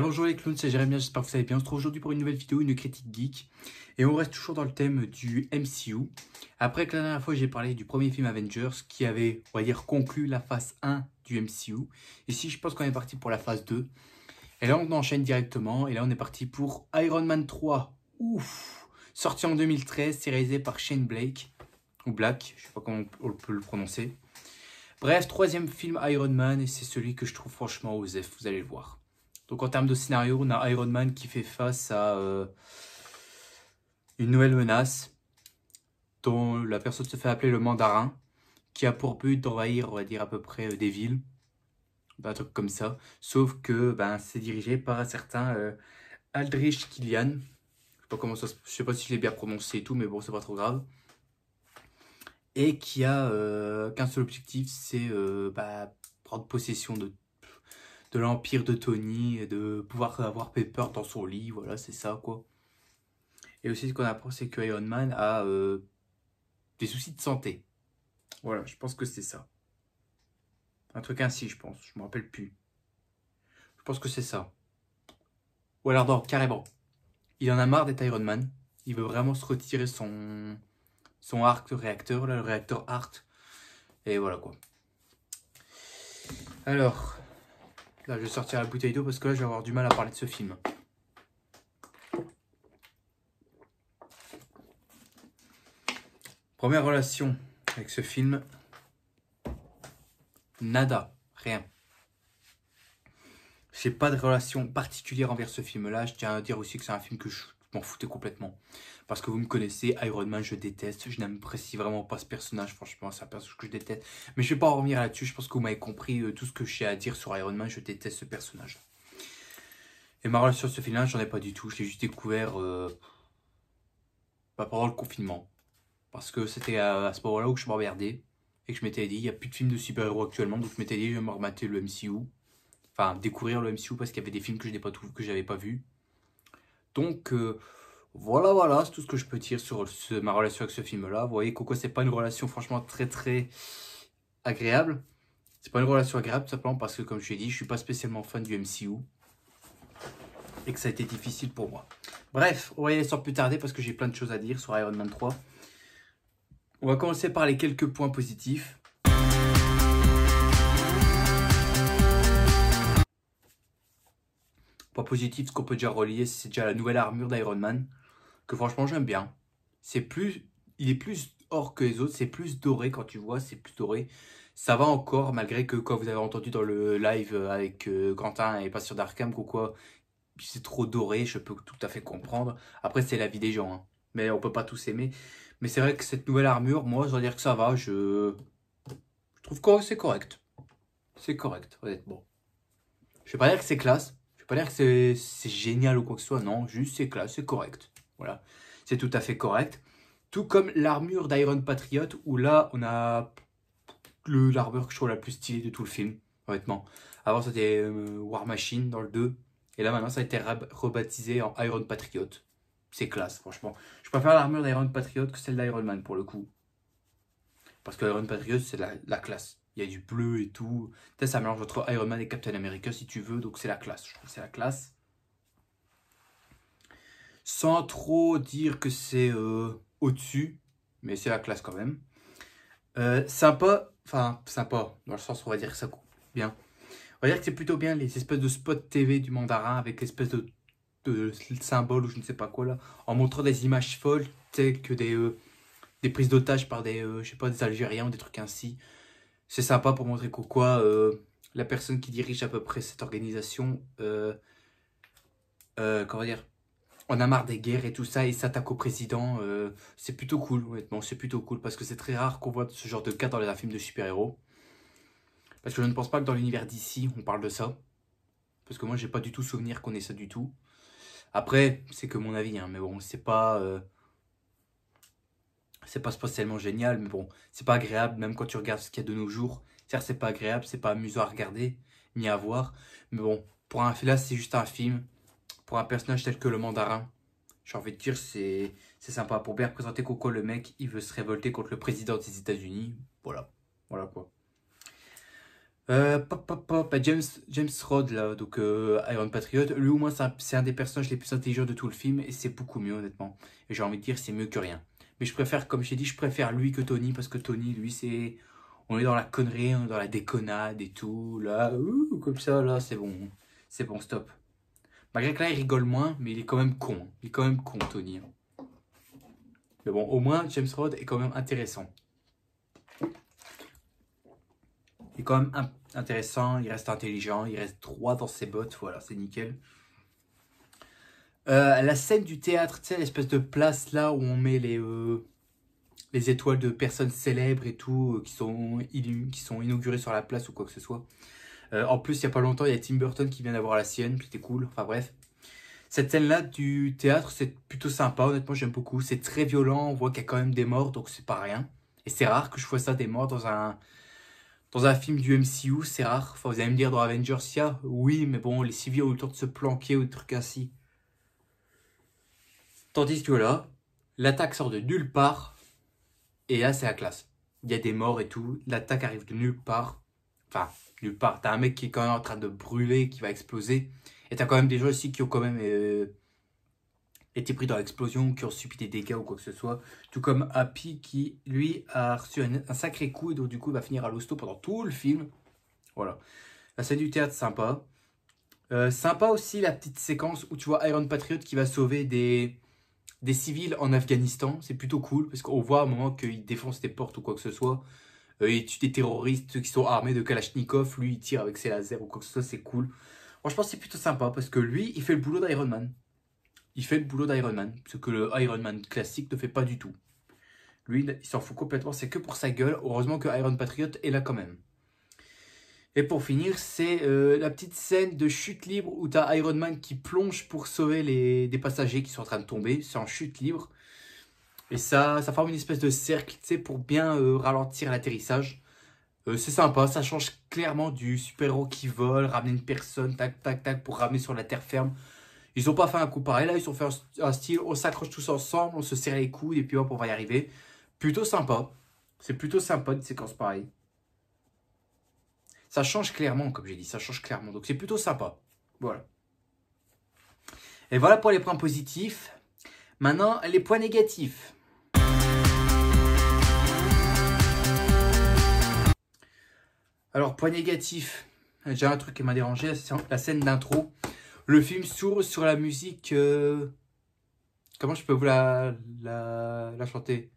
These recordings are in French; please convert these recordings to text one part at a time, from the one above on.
bonjour les clowns, c'est Jérémy, j'espère que vous allez bien. On se retrouve aujourd'hui pour une nouvelle vidéo, une critique geek. Et on reste toujours dans le thème du MCU. Après que la dernière fois j'ai parlé du premier film Avengers qui avait, on va dire, conclu la phase 1 du MCU. Ici je pense qu'on est parti pour la phase 2. Et là on enchaîne directement. Et là on est parti pour Iron Man 3. Ouf Sorti en 2013, réalisé par Shane Blake, ou Black, je sais pas comment on peut le prononcer. Bref, troisième film Iron Man, et c'est celui que je trouve franchement osé, vous allez le voir. Donc en termes de scénario, on a Iron Man qui fait face à euh, une nouvelle menace, dont la personne se fait appeler le mandarin, qui a pour but d'envahir, on va dire, à peu près euh, des villes, bah, un truc comme ça. Sauf que ben, c'est dirigé par un certain euh, Aldrich Killian, je comment je sais pas si je l'ai bien prononcé et tout, mais bon, c'est pas trop grave. Et qui a euh, qu'un seul objectif, c'est euh, bah, prendre possession de, de l'empire de Tony et de pouvoir avoir Pepper dans son lit, voilà, c'est ça quoi. Et aussi, ce qu'on apprend, c'est que Iron Man a euh, des soucis de santé. Voilà, je pense que c'est ça. Un truc ainsi, je pense, je me rappelle plus. Je pense que c'est ça. Ou alors non, carrément il en a marre des Iron Man. Il veut vraiment se retirer son, son arc réacteur, le réacteur Art. Et voilà quoi. Alors, là je vais sortir la bouteille d'eau parce que là je vais avoir du mal à parler de ce film. Première relation avec ce film. Nada, rien j'ai pas de relation particulière envers ce film-là. Je tiens à dire aussi que c'est un film que je m'en foutais complètement. Parce que vous me connaissez, Iron Man, je déteste. Je n'apprécie vraiment pas ce personnage. Franchement, c'est un personnage que je déteste. Mais je vais pas en revenir là-dessus. Je pense que vous m'avez compris euh, tout ce que j'ai à dire sur Iron Man. Je déteste ce personnage. Et ma relation sur ce film-là, j'en ai pas du tout. Je l'ai juste découvert euh, bah, pendant le confinement. Parce que c'était à, ce moment-là où je regardais. Et que je m'étais dit, il n'y a plus de film de super-héros actuellement. Donc je m'étais dit, je vais me remater le MCU enfin découvrir le MCU parce qu'il y avait des films que je n'ai pas vus. que j'avais pas vu. Donc euh, voilà, voilà, c'est tout ce que je peux dire sur ma relation avec ce film-là. Vous voyez, Coco, c'est pas une relation franchement très très agréable. C'est pas une relation agréable simplement parce que, comme je l'ai dit, je suis pas spécialement fan du MCU et que ça a été difficile pour moi. Bref, on va y aller sans plus tarder parce que j'ai plein de choses à dire sur Iron Man 3. On va commencer par les quelques points positifs. Point positif, ce qu'on peut déjà relier, c'est déjà la nouvelle armure d'Iron Man, que franchement j'aime bien. C'est plus, il est plus or que les autres, c'est plus doré quand tu vois, c'est plus doré. Ça va encore, malgré que quand vous avez entendu dans le live avec euh, Quentin et pas sur Darkham ou quoi, c'est trop doré, je peux tout à fait comprendre. Après c'est la vie des gens, hein. mais on peut pas tous aimer. Mais c'est vrai que cette nouvelle armure, moi je dois dire que ça va, je, trouve que c'est correct. C'est correct, honnêtement. Je vais pas dire que c'est classe, pas que c'est génial ou quoi que ce soit, non, juste c'est classe, c'est correct. Voilà, c'est tout à fait correct. Tout comme l'armure d'Iron Patriot, où là, on a l'armure que je trouve la plus stylée de tout le film, honnêtement. Avant, c'était euh, War Machine dans le 2, et là, maintenant, ça a été rebaptisé en Iron Patriot. C'est classe, franchement. Je préfère l'armure d'Iron Patriot que celle d'Iron Man, pour le coup. Parce que Iron Patriot, c'est la classe il y a du bleu et tout. Ça mélange entre Iron Man et Captain America si tu veux, donc c'est la classe. Je c'est la classe. Sans trop dire que c'est euh, au-dessus, mais c'est la classe quand même. Euh, sympa, enfin sympa, dans le sens on va dire que ça coupe bien. On va dire que c'est plutôt bien les espèces de spots TV du mandarin avec l'espèce de, symbole ou je ne sais pas quoi là, en montrant des images folles telles que des, euh, des prises d'otages par des, je sais pas, des Algériens ou des trucs ainsi c'est sympa pour montrer pourquoi euh, la personne qui dirige à peu près cette organisation, euh, euh comment dire, on a marre des guerres et tout ça et s'attaque au président. Euh, c'est plutôt cool, honnêtement, c'est plutôt cool parce que c'est très rare qu'on voit ce genre de cas dans les films de super-héros. Parce que je ne pense pas que dans l'univers d'ici, on parle de ça. Parce que moi, j'ai pas du tout souvenir qu'on ait ça du tout. Après, c'est que mon avis, hein, mais bon, c'est pas c'est pas spécialement génial, mais bon, c'est pas agréable, même quand tu regardes ce qu'il y a de nos jours. Certes, c'est pas agréable, c'est pas amusant à regarder, ni à voir, mais bon, pour un film, là, c'est juste un film. Pour un personnage tel que le mandarin, j'ai envie de dire, c'est sympa. Pour bien représenter Coco, le mec, il veut se révolter contre le président des États-Unis. Voilà, voilà quoi. Euh, pop, pop, pop, bah, James, James Rod, là, donc euh, Iron Patriot, lui au moins c'est un, un, des personnages les plus intelligents de tout le film et c'est beaucoup mieux honnêtement. Et j'ai envie de dire c'est mieux que rien. Mais je préfère, comme j'ai dit, je préfère lui que Tony parce que Tony, lui, c'est. On est dans la connerie, on est dans la déconnade et tout. Là, comme ça, là, c'est bon. C'est bon, stop. Malgré que là, il rigole moins, mais il est quand même con. Hein. Il est quand même con, Tony. Hein. Mais bon, au moins, James Rod est quand même intéressant. Il est quand même intéressant, il reste intelligent, il reste droit dans ses bottes, voilà, c'est nickel. Euh, la scène du théâtre, tu sais, l'espèce de place là où on met les, euh, les étoiles de personnes célèbres et tout, euh, qui, sont qui sont inaugurées sur la place ou quoi que ce soit. en plus, il n'y a pas longtemps, il y a Tim Burton qui vient d'avoir la sienne, c'était cool, enfin bref. Cette scène-là du théâtre, c'est plutôt sympa, honnêtement, j'aime beaucoup. C'est très violent, on voit qu'il y a quand même des morts, donc c'est pas rien. Et c'est rare que je vois ça, des morts dans un, dans un film du MCU, c'est rare. Enfin, vous allez me dire, dans Avengers, il y oui, mais bon, les civils ont eu le temps de se planquer ou des trucs ainsi. Tandis que là, l'attaque sort de nulle part. Et là, c'est la classe. Il y a des morts et tout. L'attaque arrive de nulle part. Enfin, nulle part. T'as un mec qui est quand même en train de brûler, qui va exploser. Et t'as quand même des gens aussi qui ont quand même euh, été pris dans l'explosion, qui ont subi des dégâts ou quoi que ce soit. Tout comme Happy qui, lui, a reçu un, sacré coup et donc du coup, il va finir à l'hosto pendant tout le film. Voilà. La scène du théâtre, sympa. Euh, sympa aussi la petite séquence où tu vois Iron Patriot qui va sauver des, des civils en Afghanistan. C'est plutôt cool parce qu'on voit à un moment qu'ils défoncent des portes ou quoi que ce soit. Euh, et ils tuent des terroristes qui sont armés de Kalachnikov. Lui, il tire avec ses lasers ou quoi que ce soit. C'est cool. Moi, je pense c'est plutôt sympa parce que lui, il fait le boulot d'Iron Man. Il fait le boulot d'Iron Man. Ce que le Iron Man classique ne fait pas du tout. Lui, il s'en fout complètement. C'est que pour sa gueule. Heureusement que Iron Patriot est là quand même. Et pour finir, c'est euh, la petite scène de chute libre où t'as Iron Man qui plonge pour sauver les, des passagers qui sont en train de tomber. C'est en chute libre. Et ça, ça forme une espèce de cercle, tu sais, pour bien euh, ralentir l'atterrissage. Euh, c'est sympa, ça change clairement du super-héros qui vole, ramener une personne, tac, tac, tac, pour ramener sur la terre ferme. Ils ont pas fait un coup pareil, là, ils ont fait un, style, on s'accroche tous ensemble, on se serre les coudes, et puis hop, on va y arriver. Plutôt sympa. C'est plutôt sympa une séquence pareille. Ça change clairement, comme j'ai dit, ça change clairement. Donc c'est plutôt sympa. Voilà. Et voilà pour les points positifs. Maintenant, les points négatifs. Alors, point négatif, j'ai un truc qui m'a dérangé, c'est la scène d'intro. Le film s'ouvre sur la musique... Euh, comment je peux vous la, la chanter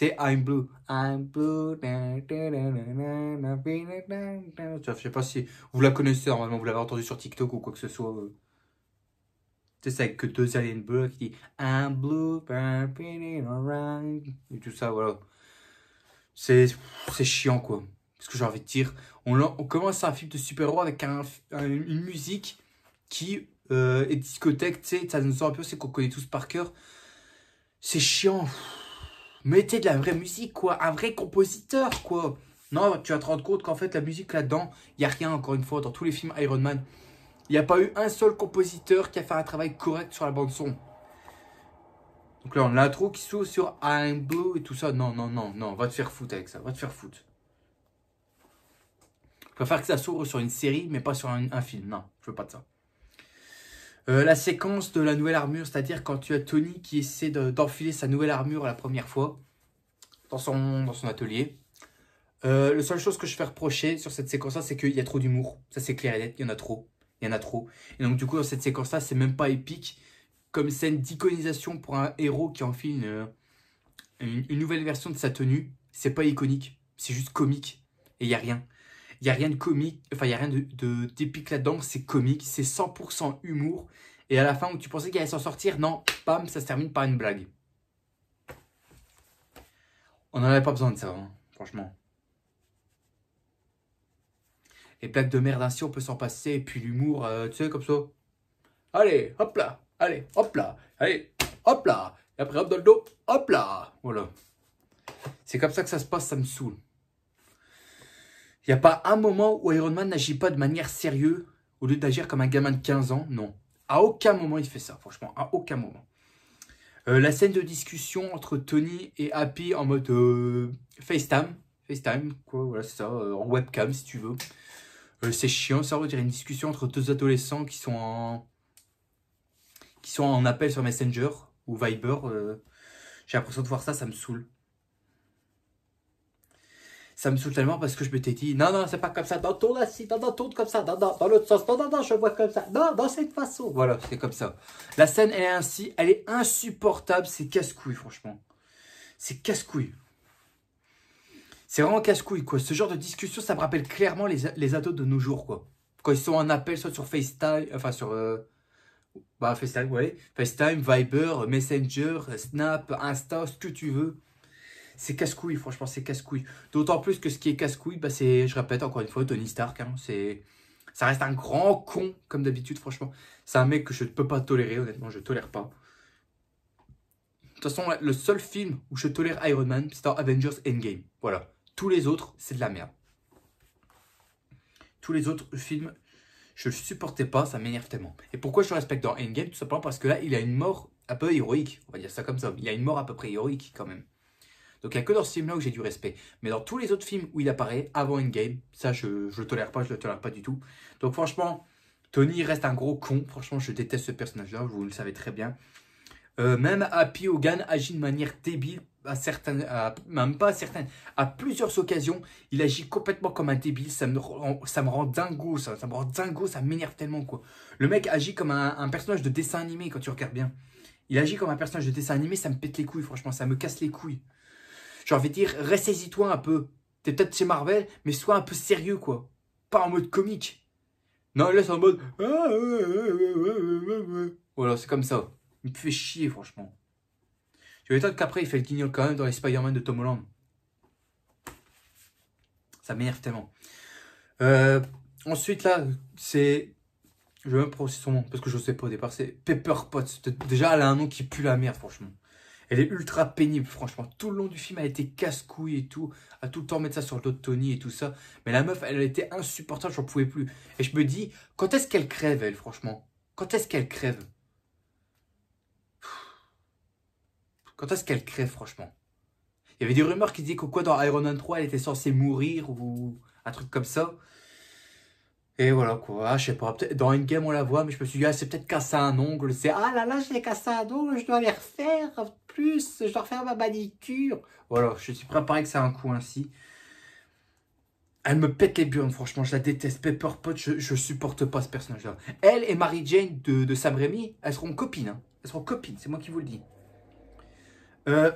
c'est I'm blue, I'm blue, je sais pas si vous la connaissez, normalement vous l'avez entendu sur TikTok ou quoi que ce soit. Euh. Tu sais, c'est avec que deux aliens bleus qui dit I'm blue, et tout ça, voilà. C'est chiant, quoi. Parce que j'ai envie de dire, on, commence un film de super-héros avec une musique qui euh, est discothèque, tu sais, ça nous sent plus c'est qu'on connaît tous par cœur. C'est chiant mettez de la vraie musique, quoi. Un vrai compositeur, quoi. Non, tu vas te rendre compte qu'en fait, la musique là-dedans, il n'y a rien, encore une fois, dans tous les films Iron Man. Il n'y a pas eu un seul compositeur qui a fait un travail correct sur la bande-son. Donc là, on a l'intro qui s'ouvre sur I'm Blue et tout ça. Non, non, non, non, va te faire foutre avec ça, va te faire foutre. Je faire que ça s'ouvre sur une série, mais pas sur un, un film. Non, je veux pas de ça. Euh, la séquence de la nouvelle armure, c'est-à-dire quand tu as Tony qui essaie d'enfiler sa nouvelle armure la première fois dans son, atelier. Euh, le la seule chose que je fais reprocher sur cette séquence-là, c'est qu'il y a trop d'humour. Ça, c'est clair et net, il y en a trop. Il y en a trop. Et donc, du coup, dans cette séquence-là, c'est même pas épique comme scène d'iconisation pour un héros qui enfile une, nouvelle version de sa tenue. C'est pas iconique, c'est juste comique. Et il n'y a rien. Il n'y a rien de comique, enfin, il n'y a rien de d'épique là-dedans. C'est comique, c'est 100% humour. Et à la fin, où tu pensais qu'il allait s'en sortir, non, pam, ça se termine par une blague. On n'en avait pas besoin de ça, hein, franchement. Les blagues de merde ainsi, on peut s'en passer. Et puis l'humour, euh, tu sais, comme ça. Allez, hop là, allez, hop là, allez, hop là. Et après, hop dans le dos, hop là. Voilà. C'est comme ça que ça se passe, ça me saoule. Il n'y a pas un moment où Iron Man n'agit pas de manière sérieuse au lieu d'agir comme un gamin de 15 ans. Non. À aucun moment il fait ça, franchement, à aucun moment. Euh, la scène de discussion entre Tony et Happy en mode euh, FaceTime. FaceTime, quoi, voilà, c'est ça, euh, en webcam si tu veux. c'est chiant, ça, on dire une discussion entre deux adolescents qui sont qui sont en appel sur Messenger ou Viber. J'ai l'impression de voir ça, ça me saoule ça me saoule tellement parce que je m'étais dit, non, non, c'est pas comme ça, Dans tourne assis, non, non, tourne comme ça, dans l'autre sens, non, non, non, je vois comme ça, non, dans cette façon. Voilà, c'est comme ça. La scène, elle est ainsi, elle est insupportable, c'est casse-couille, franchement. C'est casse-couille. C'est vraiment casse-couille, quoi. Ce genre de discussion, ça me rappelle clairement les, les ados de nos jours, quoi. Quand ils sont en appel, soit sur FaceTime, enfin sur... Euh, bah, FaceTime, FaceTime, Viber, Messenger, Snap, Insta, ce que tu veux c'est casse-couille, franchement, c'est casse-couille. D'autant plus que ce qui est casse-couille, bah, c'est, je répète encore une fois, Tony Stark. Hein. c'est, ça reste un grand con, comme d'habitude, franchement. C'est un mec que je ne peux pas tolérer, honnêtement, je ne tolère pas. De toute façon, le seul film où je tolère Iron Man, c'est dans Avengers Endgame. Voilà. Tous les autres, c'est de la merde. Tous les autres films, je ne supportais pas, ça m'énerve tellement. Et pourquoi je respecte dans Endgame Tout simplement parce que là, il a une mort un peu héroïque. On va dire ça comme ça. Il a une mort à peu près héroïque quand même. Donc il n'y a que dans ce film-là où j'ai du respect. Mais dans tous les autres films où il apparaît, avant Endgame, ça je ne le tolère pas, je le tolère pas du tout. Donc franchement, Tony reste un gros con. Franchement, je déteste ce personnage-là, vous le savez très bien. Euh, même Happy Hogan agit de manière débile à certaines, même pas à certaines, à plusieurs occasions, il agit complètement comme un débile, ça me rend, ça me rend dingo, ça, me rend dingo, ça m'énerve tellement quoi. Le mec agit comme un, personnage de dessin animé quand tu regardes bien. Il agit comme un personnage de dessin animé, ça me pète les couilles, franchement, ça me casse les couilles j'ai envie de dire, ressaisis-toi un peu. T'es peut-être chez Marvel, mais sois un peu sérieux, quoi. Pas en mode comique. Non, laisse en mode... Voilà, ah, c'est comme ça. Il me fait chier, franchement. Je m'étonne qu'après, il fait le guignol quand même dans les Spider-Man de Tom Holland. Ça m'énerve tellement. Euh, ensuite, là, c'est... Je vais même prononcer son nom, parce que je ne sais pas au départ. C'est Pepper Potts. Déjà, elle a un nom qui pue la merde, franchement. Elle est ultra pénible, franchement. Tout le long du film, elle était casse-couille et tout. À tout le temps mettre ça sur le dos de Tony et tout ça. Mais la meuf, elle était insupportable, j'en pouvais plus. Et je me dis, quand est-ce qu'elle crève, elle, franchement Quand est-ce qu'elle crève Quand est-ce qu'elle crève, franchement Il y avait des rumeurs qui disaient que quoi dans Iron Man 3, elle était censée mourir ou un truc comme ça. Et voilà quoi, je sais pas, dans une game on la voit, mais je me suis dit, ah, c'est peut-être cassé un ongle, c'est ah là là, je l'ai cassé un ongle, je dois les refaire plus, je dois refaire ma manicure. Voilà, je suis préparé que ça a un coup ainsi. Elle me pète les burnes, franchement, je la déteste. Pepper je, supporte pas ce personnage-là. Elle et Marie Jane de, de Sam Raimi, elles seront copines. Hein. Elles seront copines, c'est moi qui vous le dis. Euh.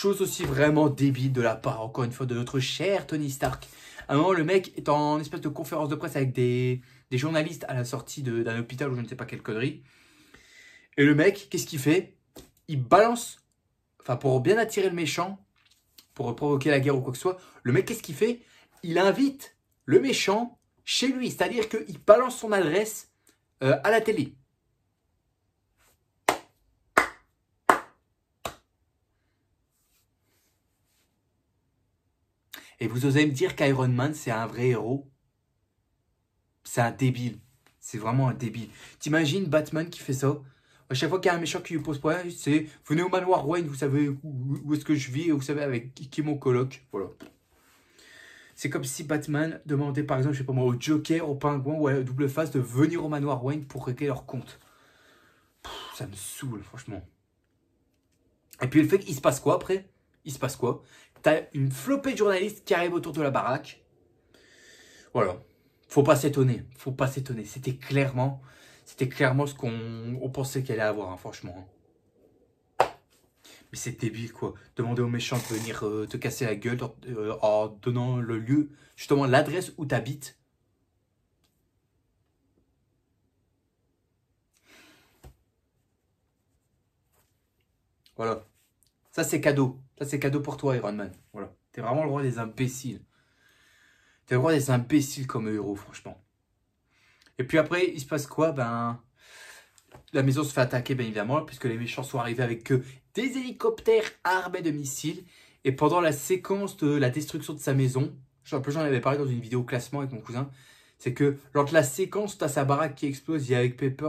Chose aussi vraiment débile de la part, encore une fois, de notre cher Tony Stark. À un moment, le mec est en espèce de conférence de presse avec des, journalistes à la sortie d'un hôpital ou je ne sais pas quelle connerie. Et le mec, qu'est-ce qu'il fait Il balance, enfin pour bien attirer le méchant, pour provoquer la guerre ou quoi que ce soit, le mec, qu'est-ce qu'il fait Il invite le méchant chez lui, c'est-à-dire qu'il balance son adresse euh, à la télé. Et vous osez me dire qu'Iron Man, c'est un vrai héros C'est un débile. C'est vraiment un débile. T'imagines Batman qui fait ça À chaque fois qu'il y a un méchant qui lui pose problème, c'est « Venez au manoir Wayne, vous savez où, est-ce que je vis et vous savez avec qui mon coloc. » Voilà. C'est comme si Batman demandait par exemple, je sais pas moi, au Joker, au Pingouin ou à double face de venir au manoir Wayne pour régler leur compte. ça me saoule, franchement. Et puis le fait qu'il se passe quoi après Il se passe quoi T'as une flopée de journalistes qui arrivent autour de la baraque. Voilà. Faut pas s'étonner. Faut pas s'étonner. C'était clairement, c'était clairement ce qu'on pensait qu'elle allait avoir, hein, franchement. Hein. Mais c'est débile, quoi. Demander aux méchants de venir euh, te casser la gueule en, euh, en donnant le lieu, justement l'adresse où t'habites. Voilà. Ça, c'est cadeau. Ça, c'est cadeau pour toi, Iron Man. Voilà. T'es vraiment le roi des imbéciles. T'es le roi des imbéciles comme héros, franchement. Et puis après, il se passe quoi Ben, la maison se fait attaquer, bien évidemment, puisque les méchants sont arrivés avec que des hélicoptères armés de missiles. Et pendant la séquence de la destruction de sa maison, j'en avais parlé dans une vidéo classement avec mon cousin, c'est que lors de la séquence, t'as sa baraque qui explose, il y a avec Pepper,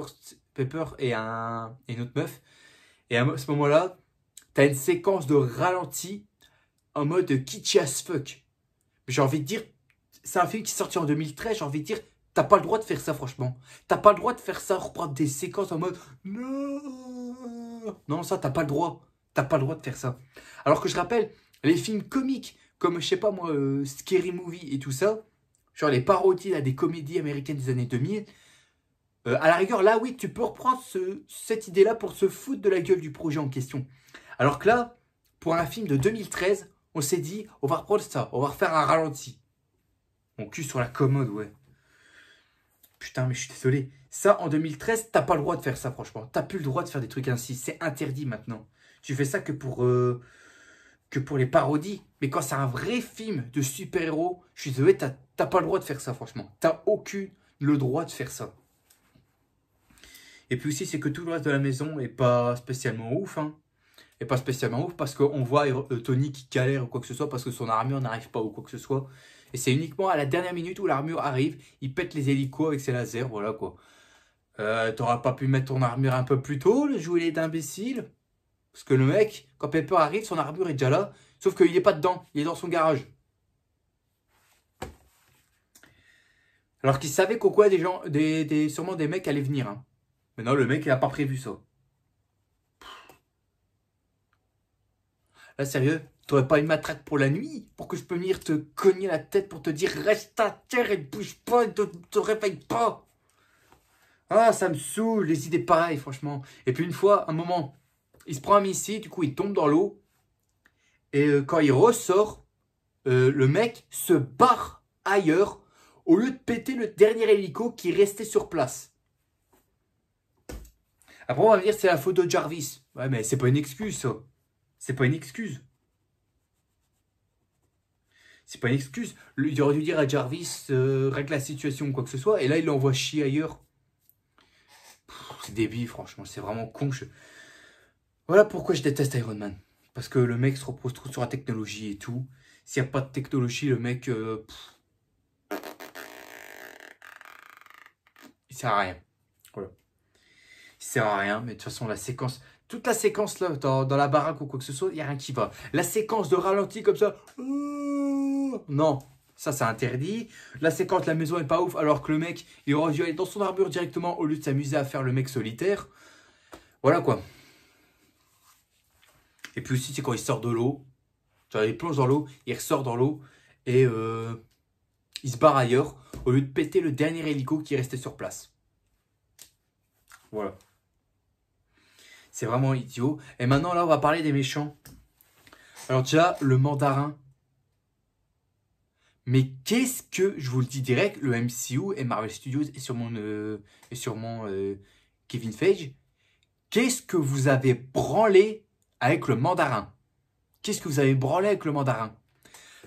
Pepper et, un, et une autre meuf. Et à ce moment-là, T'as une séquence de ralenti en mode kitschy as fuck. J'ai envie de dire, c'est un film qui est sorti en 2013, j'ai envie de dire, t'as pas le droit de faire ça franchement. T'as pas le droit de faire ça, reprendre des séquences en mode non. ça, t'as pas le droit. T'as pas le droit de faire ça. Alors que je rappelle, les films comiques, comme je sais pas moi, euh, Scary Movie et tout ça, genre les parodies des comédies américaines des années 2000, euh, à la rigueur, là oui, tu peux reprendre cette idée-là pour se foutre de la gueule du projet en question. Alors que là, pour un film de 2013, on s'est dit, on va reprendre ça, on va refaire un ralenti. Mon cul sur la commode, ouais. Putain, mais je suis désolé. Ça, en 2013, t'as pas le droit de faire ça, franchement. T'as plus le droit de faire des trucs ainsi. C'est interdit maintenant. Tu fais ça que pour, euh, que pour les parodies. Mais quand c'est un vrai film de super-héros, je suis désolé, t'as pas le droit de faire ça, franchement. T'as aucune le droit de faire ça. Et puis aussi, c'est que tout le reste de la maison est pas spécialement ouf. Hein. Et pas spécialement ouf parce qu'on voit euh, Tony qui galère ou quoi que ce soit parce que son armure n'arrive pas ou quoi que ce soit. Et c'est uniquement à la dernière minute où l'armure arrive, il pète les hélicos avec ses lasers, voilà quoi. Euh, pas pu mettre ton armure un peu plus tôt, le jouer d'imbécile Parce que le mec, quand Pepper arrive, son armure est déjà là, sauf qu'il est pas dedans, il est dans son garage. Alors qu'il savait qu'au quoi des gens, des, sûrement des mecs allaient venir. Hein. Mais non, le mec, il a pas prévu ça. Là, ah, sérieux, t'aurais pas une matraque pour la nuit Pour que je peux venir te cogner la tête pour te dire reste à terre et ne bouge pas et ne te réveille pas Ah, ça me saoule, les idées pareilles, franchement. Et puis une fois, un moment, il se prend un missile, du coup il tombe dans l'eau. Et euh, quand il ressort, euh, le mec se barre ailleurs au lieu de péter le dernier hélico qui restait sur place. Après, on va dire c'est la faute de Jarvis. Ouais, mais c'est pas une excuse, ça. C'est pas une excuse. C'est pas une excuse. Il aurait dû dire à Jarvis, euh, règle la situation ou quoi que ce soit, et là, il l'envoie chier ailleurs. C'est débile, franchement, c'est vraiment con. Voilà pourquoi je déteste Iron Man. Parce que le mec se repose trop sur la technologie et tout. S'il n'y a pas de technologie, le mec... Euh, il sert à rien. Voilà. Il sert à rien, mais de toute façon, la séquence toute la séquence là, dans, la baraque ou quoi que ce soit, il n'y a rien qui va. La séquence de ralenti comme ça, non, ça c'est interdit. La séquence la maison est pas ouf, alors que le mec, il aurait dû aller dans son armure directement au lieu de s'amuser à faire le mec solitaire. Voilà quoi. Et puis aussi, c'est quand il sort de l'eau. Il plonge dans l'eau, il ressort dans l'eau et euh, il se barre ailleurs au lieu de péter le dernier hélico qui restait sur place. Voilà. C'est vraiment idiot. Et maintenant, là, on va parler des méchants. Alors déjà, le mandarin. Mais qu'est-ce que, je vous le dis direct, le MCU et Marvel Studios et sûrement, mon et euh, euh, Kevin Feige, qu'est-ce que vous avez branlé avec le mandarin Qu'est-ce que vous avez branlé avec le mandarin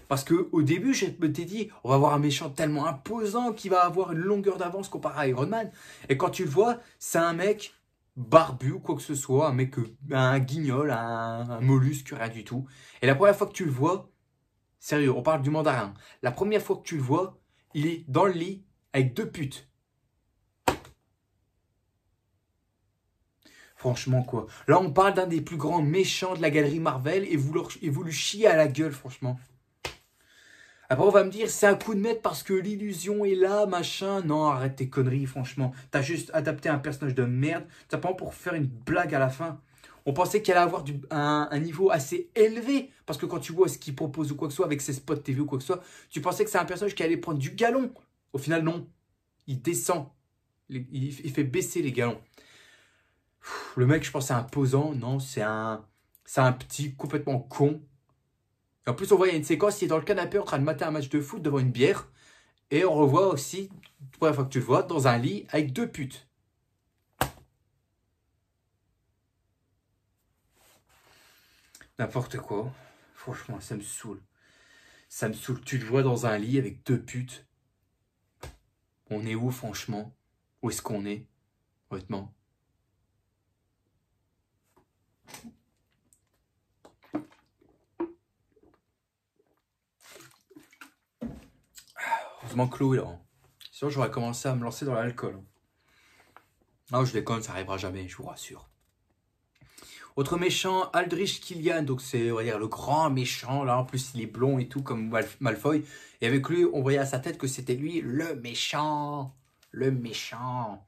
Parce que au début, je me t'ai dit, on va avoir un méchant tellement imposant qui va avoir une longueur d'avance comparé à Iron Man. Et quand tu le vois, c'est un mec barbu ou quoi que ce soit, un mec, euh, un guignol, un, mollusque, rien du tout. Et la première fois que tu le vois, sérieux, on parle du mandarin. La première fois que tu le vois, il est dans le lit avec deux putes. Franchement, quoi. Là, on parle d'un des plus grands méchants de la galerie Marvel et et vous lui chiez à la gueule, franchement. Après, on va me dire, c'est un coup de maître parce que l'illusion est là, machin. Non, arrête tes conneries, franchement. T'as juste adapté un personnage de merde, t'as pas pour faire une blague à la fin. On pensait qu'elle allait avoir un, niveau assez élevé, parce que quand tu vois ce qu'il propose ou quoi que ce soit, avec ses spots TV ou quoi que ce soit, tu pensais que c'est un personnage qui allait prendre du galon. Au final, non. Il descend. Il, fait baisser les galons. le mec, je pense, c'est un posant. Non, c'est un, un petit complètement con en plus, on voit une séquence, il est dans le canapé en train de mater un match de foot devant une bière. Et on revoit aussi, première fois que tu le vois, dans un lit avec deux putes. N'importe quoi. Franchement, ça me saoule. Ça me saoule. Tu le vois dans un lit avec deux putes. On est où, franchement Où est-ce qu'on est Honnêtement. faut là. Sinon, j'aurais commencé à me lancer dans l'alcool. Non, ah, je déconne, ça arrivera jamais, je vous rassure. Autre méchant, Aldrich Killian, donc c'est on va dire le grand méchant là, en plus il est blond et tout comme Malfoy. Et avec lui, on voyait à sa tête que c'était lui le méchant, le méchant.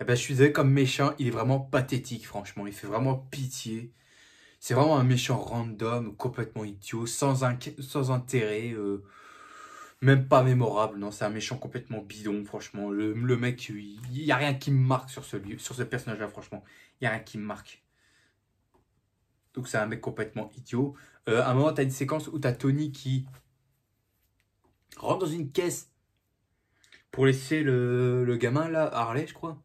eh ben je suis désolé comme méchant, il est vraiment pathétique franchement, il fait vraiment pitié. C'est vraiment un méchant random, complètement idiot, sans, sans intérêt. Euh, même pas mémorable. Non, c'est un méchant complètement bidon, franchement. Le, mec, il n'y a rien qui me marque sur ce, sur ce personnage-là, franchement. Il n'y a rien qui me marque. Donc c'est un mec complètement idiot. Euh, à un moment, tu as une séquence où tu as Tony qui rentre dans une caisse pour laisser le, gamin, là, Harley, je crois.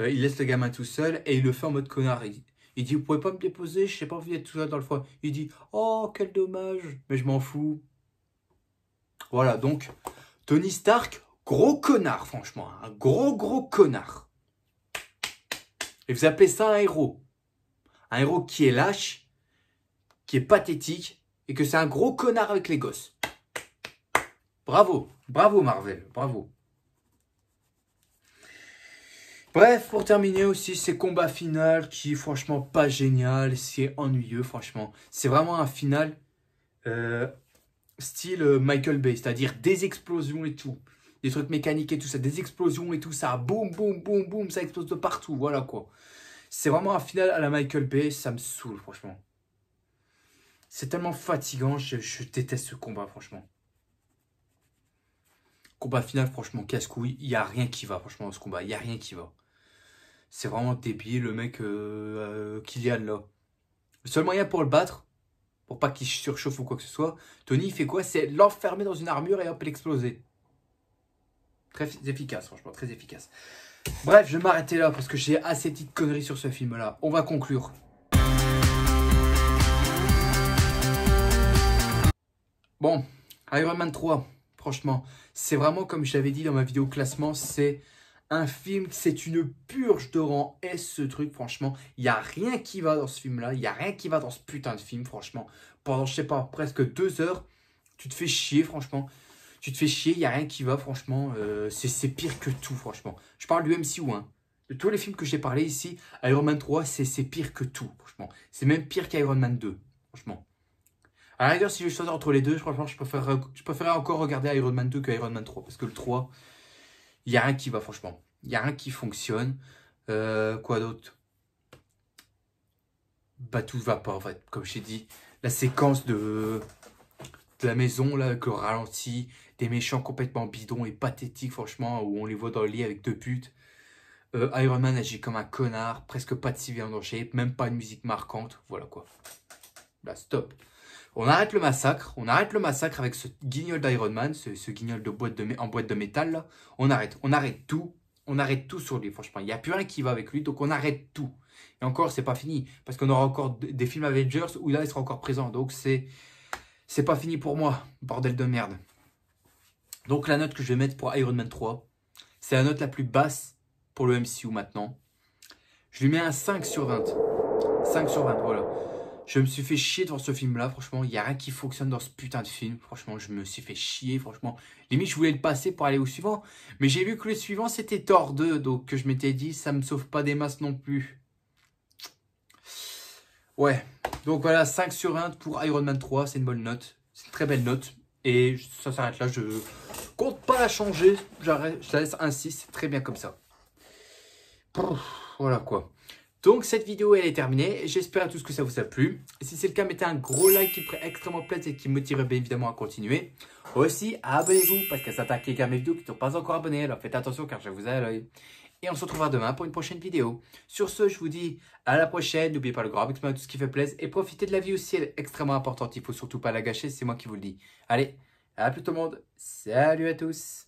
Euh, il laisse le gamin tout seul et il le fait en mode connard. Il, dit, vous pouvez pas me déposer, je sais pas envie d'être tout seul dans le foie. Il dit, oh, quel dommage, mais je m'en fous. Voilà, donc Tony Stark, gros connard, franchement. Un hein. gros, gros connard. Et vous appelez ça un héros. Un héros qui est lâche, qui est pathétique, et que c'est un gros connard avec les gosses. Bravo, bravo Marvel, bravo. Bref, pour terminer aussi, ces combats final qui, franchement, pas génial, c'est ennuyeux, franchement. C'est vraiment un final euh, style euh, Michael Bay, c'est-à-dire des explosions et tout, des trucs mécaniques et tout ça, des explosions et tout ça, boum, boum, boum, boum, ça explose de partout, voilà quoi. C'est vraiment un final à la Michael Bay, ça me saoule, franchement. C'est tellement fatigant, je, déteste ce combat, franchement. Combat final, franchement, casse-couille, il n'y a rien qui va, franchement, ce combat, il n'y a rien qui va. C'est vraiment débile, le mec euh, euh, Kylian, là. Le seul moyen pour le battre, pour pas qu'il surchauffe ou quoi que ce soit, Tony, il fait quoi C'est l'enfermer dans une armure et hop, l'exploser. Très efficace, franchement, très efficace. Bref, je vais m'arrêter là parce que j'ai assez de petites conneries sur ce film-là. On va conclure. Bon, Iron Man 3, franchement, c'est vraiment comme je l'avais dit dans ma vidéo classement, c'est un film, c'est une purge de rang S ce truc, franchement. Il n'y a rien qui va dans ce film-là, il n'y a rien qui va dans ce putain de film, franchement. Pendant, je sais pas, presque deux heures, tu te fais chier, franchement. Tu te fais chier, il n'y a rien qui va, franchement. Euh, c'est pire que tout, franchement. Je parle du MCU, hein. De tous les films que j'ai parlé ici, Iron Man 3, c'est pire que tout, franchement. C'est même pire qu'Iron Man 2, franchement. À la si je choisis entre les deux, franchement, je préférerais, je préférerais encore regarder Iron Man 2 que Iron Man 3, parce que le 3, il n'y a rien qui va, franchement. Il n'y a rien qui fonctionne. Euh, quoi d'autre Bah, tout va pas, en fait. Comme j'ai dit, la séquence de, la maison, là, avec le ralenti, des méchants complètement bidons et pathétiques, franchement, où on les voit dans le lit avec deux putes. Euh, Iron Man agit comme un connard, presque pas de civil en danger, même pas une musique marquante, voilà quoi. Là, bah, stop. On arrête le massacre, on arrête le massacre avec ce guignol d'Iron Man, ce, guignol de boîte de, en boîte de métal là. On arrête, on arrête tout, on arrête tout sur lui franchement. Il n'y a plus rien qui va avec lui, donc on arrête tout. Et encore, c'est pas fini, parce qu'on aura encore des films Avengers où là, il sera encore présent. Donc c'est c'est pas fini pour moi, bordel de merde. Donc la note que je vais mettre pour Iron Man 3, c'est la note la plus basse pour le MCU maintenant. Je lui mets un 5 sur 20. 5 sur 20, voilà. Je me suis fait chier devant ce film-là, franchement. Il n'y a rien qui fonctionne dans ce putain de film. Franchement, je me suis fait chier, franchement. Limite, je voulais le passer pour aller au suivant. Mais j'ai vu que le suivant, c'était Thor 2. Donc, je m'étais dit, ça me sauve pas des masses non plus. Ouais. Donc, voilà, 5 sur 1 pour Iron Man 3. C'est une bonne note. C'est une très belle note. Et ça s'arrête là. Je compte pas la changer. Je la laisse ainsi. C'est très bien comme ça. Voilà quoi. Donc cette vidéo elle est terminée, j'espère à tous que ça vous a plu. Si c'est le cas, mettez un gros like qui me ferait extrêmement plaisir et qui me motiverait bien évidemment à continuer. Aussi, abonnez-vous parce qu'elle s'attaquer à mes vidéos qui ne sont pas encore abonnés, alors faites attention car je vous ai à l'œil. Et on se retrouvera demain pour une prochaine vidéo. Sur ce, je vous dis à la prochaine. N'oubliez pas le grand maximum tout ce qui fait plaisir et profitez de la vie aussi, elle est extrêmement importante. Il faut surtout pas la gâcher, c'est moi qui vous le dis. Allez, à plus tout le monde. Salut à tous.